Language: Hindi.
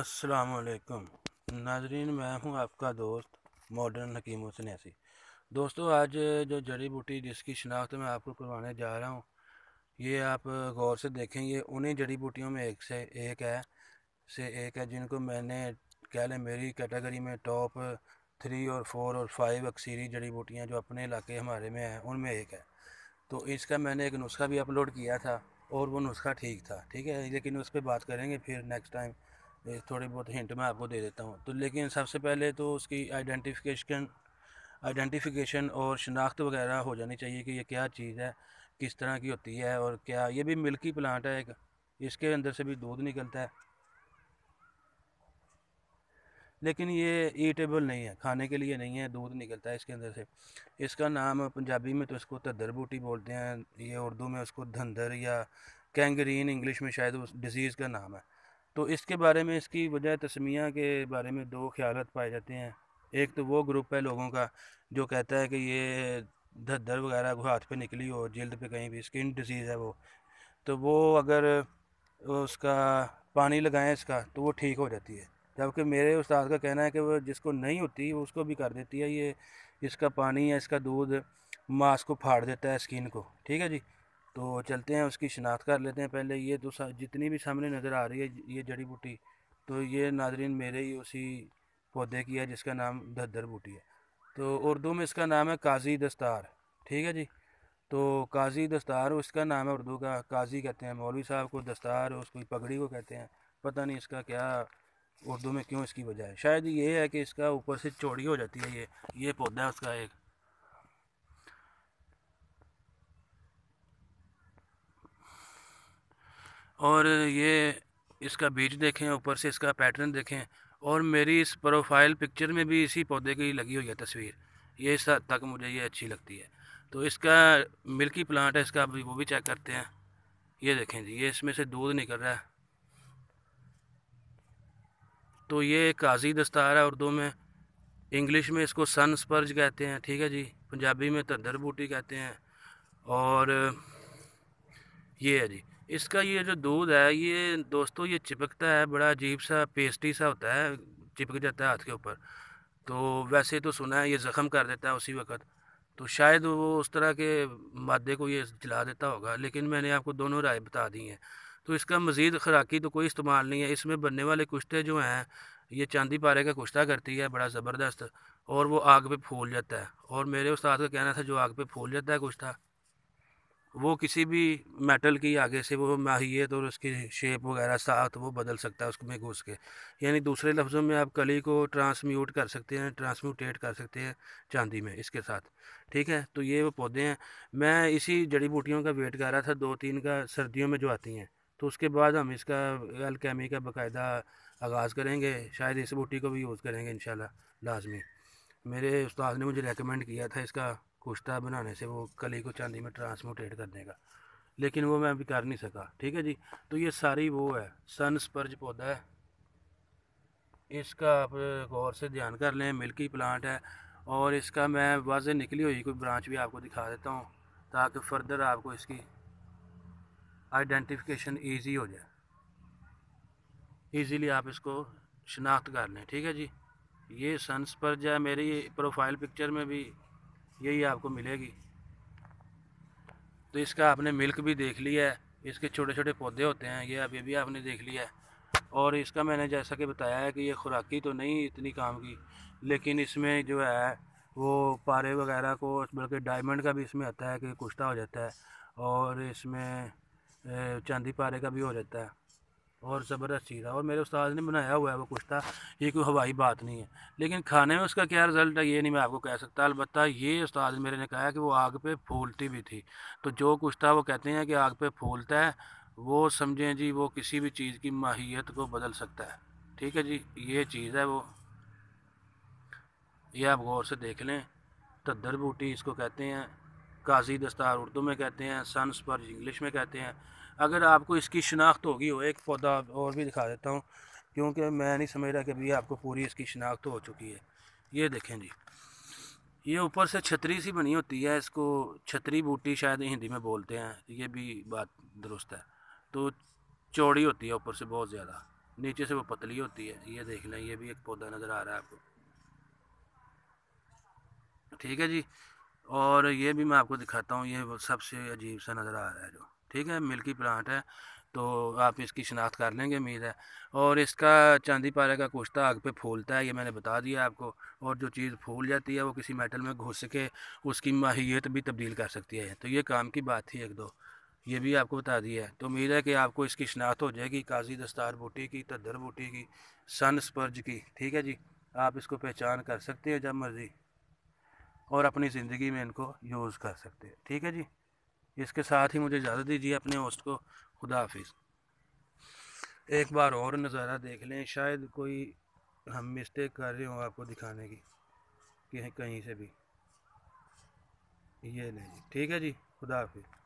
असलकम नाजरीन मैं हूं आपका दोस्त मॉडर्न हकीम सन्यासी दोस्तों आज जो जड़ी बूटी जिसकी शनाख्त मैं आपको करवाने जा रहा हूं ये आप गौर से देखेंगे उन्हीं जड़ी बूटियों में एक से एक है से एक है जिनको मैंने कह लें मेरी कैटेगरी में टॉप थ्री और फोर और फाइव अक्सरी जड़ी बूटियाँ जो अपने इलाके हमारे में हैं उनमें एक है तो इसका मैंने एक नुस्खा भी अपलोड किया था और वो नुस्खा ठीक था ठीक है लेकिन उस पर बात करेंगे फिर नेक्स्ट टाइम थोड़ी बहुत हिंट मैं आपको दे देता हूँ तो लेकिन सबसे पहले तो उसकी आइडेंटिफिकेशन आइडेंटिफिकेशन और शनाख्त वगैरह हो जानी चाहिए कि ये क्या चीज़ है किस तरह की होती है और क्या ये भी मिल्की प्लांट है एक इसके अंदर से भी दूध निकलता है लेकिन ये ईटेबल नहीं है खाने के लिए नहीं है दूध निकलता है इसके अंदर से इसका नाम पंजाबी में तो इसको तदर बूटी बोलते हैं ये उर्दू में उसको धंधर या कैंगरीन इंग्लिश में शायद उस डिज़ीज़ का नाम है तो इसके बारे में इसकी वजह तस्मिया के बारे में दो ख्याल पाए जाते हैं एक तो वो ग्रुप है लोगों का जो कहता है कि ये धद्दर वगैरह को हाथ पे निकली हो जल्द पे कहीं भी स्किन डिजीज़ है वो तो वो अगर उसका पानी लगाएं इसका तो वो ठीक हो जाती है जबकि मेरे उस्ताद का कहना है कि वो जिसको नहीं होती वो उसको भी कर देती है ये इसका पानी या इसका दूध मास्क को फाड़ देता है स्किन को ठीक है जी तो चलते हैं उसकी शिनाख्त कर लेते हैं पहले ये तो जितनी भी सामने नज़र आ रही है ये जड़ी बूटी तो ये नादरीन मेरे ही उसी पौधे की है जिसका नाम धद्दर बूटी है तो उर्दू में इसका नाम है काजी दस्तार ठीक है जी तो काजी दस्तार उसका नाम है उर्दू का काजी कहते हैं मौलवी साहब को दस्तार उसको पगड़ी को कहते हैं पता नहीं इसका क्या उर्दू में क्यों इसकी वजह है शायद ये है कि इसका ऊपर से चौड़ी हो जाती है ये ये पौधा है उसका एक और ये इसका बीज देखें ऊपर से इसका पैटर्न देखें और मेरी इस प्रोफाइल पिक्चर में भी इसी पौधे की लगी हुई है तस्वीर ये इस हद तक मुझे ये अच्छी लगती है तो इसका मिल्की प्लांट है इसका अभी वो भी चेक करते हैं ये देखें जी ये इसमें से दूध निकल रहा है तो ये काजी दस्तार है उर्दू में इंग्लिश में इसको सन स्पर्ज कहते हैं ठीक है जी पंजाबी में तदर बूटी कहते हैं और ये है जी इसका ये जो दूध है ये दोस्तों ये चिपकता है बड़ा अजीब सा पेस्टी सा होता है चिपक जाता है हाथ के ऊपर तो वैसे तो सुना है ये ज़ख़म कर देता है उसी वक्त तो शायद वो उस तरह के मादे को ये जला देता होगा लेकिन मैंने आपको दोनों राय बता दी हैं तो इसका मज़ीद खुराकी तो कोई इस्तेमाल नहीं है इसमें बनने वाले कुश्ते जो हैं ये चांदी पारे का कुश्ता करती है बड़ा ज़बरदस्त और वो आग पे फूल जाता है और मेरे उस्ताद का कहना था जो आग पे फूल जाता है कुश्ता वो किसी भी मेटल की आगे से वो माहियत और उसकी शेप वगैरह साथ वो बदल सकता है उसमें घुस के यानी दूसरे लफ्ज़ों में आप कली को ट्रांसम्यूट कर सकते हैं ट्रांसम्यूटेट कर सकते हैं चांदी में इसके साथ ठीक है तो ये वो पौधे हैं मैं इसी जड़ी बूटियों का वेट कर रहा था दो तीन का सर्दियों में जो आती हैं तो उसके बाद हम इसका अलकेमी का बाकायदा आगाज़ करेंगे शायद इस बूटी को भी यूज़ करेंगे इन लाजमी मेरे उस्ताद ने मुझे रेकमेंड किया था इसका कुश्ता बनाने से वो कली को चांदी में ट्रांसमोटेट कर देगा लेकिन वो मैं अभी कर नहीं सका ठीक है जी तो ये सारी वो है सन स्पर्ज पौधा है इसका आप गौर से ध्यान कर लें मिल्की प्लांट है और इसका मैं वाजे निकली हुई कोई ब्रांच भी आपको दिखा देता हूँ ताकि फर्दर आपको इसकी आइडेंटिफिकेशन ईजी हो जाए ईजीली आप इसको शनाख्त कर लें ठीक है जी ये सनस्पर्ज है मेरी प्रोफाइल पिक्चर में भी यही आपको मिलेगी तो इसका आपने मिल्क भी देख लिया है इसके छोटे छोटे पौधे होते हैं ये अभी भी आपने देख लिया है और इसका मैंने जैसा कि बताया है कि ये खुराकी तो नहीं इतनी काम की लेकिन इसमें जो है वो पारे वगैरह को बल्कि डायमंड का भी इसमें आता है कि कुश्ता हो जाता है और इसमें चांदी पारे का भी हो जाता है और ज़बरदस्त चीज़ है और मेरे उस्ताद ने बनाया हुआ है वो कुश्ता ये कोई हवाई बात नहीं है लेकिन खाने में उसका क्या रिज़ल्ट है ये नहीं मैं आपको कह सकता अलबत् ये उस्ताद मेरे ने कहा कि वो आग पे फूलती भी थी तो जो कुश्ता वो कहते हैं कि आग पे फूलता है वो समझें जी वो किसी भी चीज़ की माहियत को बदल सकता है ठीक है जी ये चीज़ है वो ये आप गौर से देख लें तद्दर बूटी इसको कहते हैं काजी दस्तार उर्दू में कहते हैं सन स्पर्ज इंग्लिश में कहते हैं अगर आपको इसकी शनाख्त होगी हो एक पौधा और भी दिखा देता हूँ क्योंकि मैं नहीं समझ रहा कि अभी आपको पूरी इसकी शनाख्त हो चुकी है ये देखें जी ये ऊपर से छतरी सी बनी होती है इसको छतरी बूटी शायद हिंदी में बोलते हैं ये भी बात दुरुस्त है तो चौड़ी होती है ऊपर से बहुत ज़्यादा नीचे से वो पतली होती है ये देख लें ये भी एक पौधा नज़र आ रहा है आपको ठीक है जी और ये भी मैं आपको दिखाता हूँ ये सबसे अजीब सा नज़र आ रहा है जो ठीक है मिल्की प्लांट है तो आप इसकी शनाख्त कर लेंगे उम्मीद है और इसका चांदी पारे का कुश्ता आग पे फूलता है ये मैंने बता दिया आपको और जो चीज़ फूल जाती है वो किसी मेटल में घुस के उसकी माहियत भी तब्दील कर सकती है तो ये काम की बात थी एक दो ये भी आपको बता दिया है तो उम्मीद है कि आपको इसकी शनाख्त हो जाएगी काजी दस्तार बूटी की तदर बूटी की सन स्पर्ज की ठीक है जी आप इसको पहचान कर सकते हैं जब मर्ज़ी और अपनी ज़िंदगी में इनको यूज़ कर सकते हैं ठीक है जी इसके साथ ही मुझे इजाज़त दीजिए अपने होस्ट को खुदा हाफिज़ एक बार और नज़ारा देख लें शायद कोई हम मिस्टेक कर रहे हो आपको दिखाने की कि कहीं से भी ये नहीं ठीक है जी खुदा हाफिज़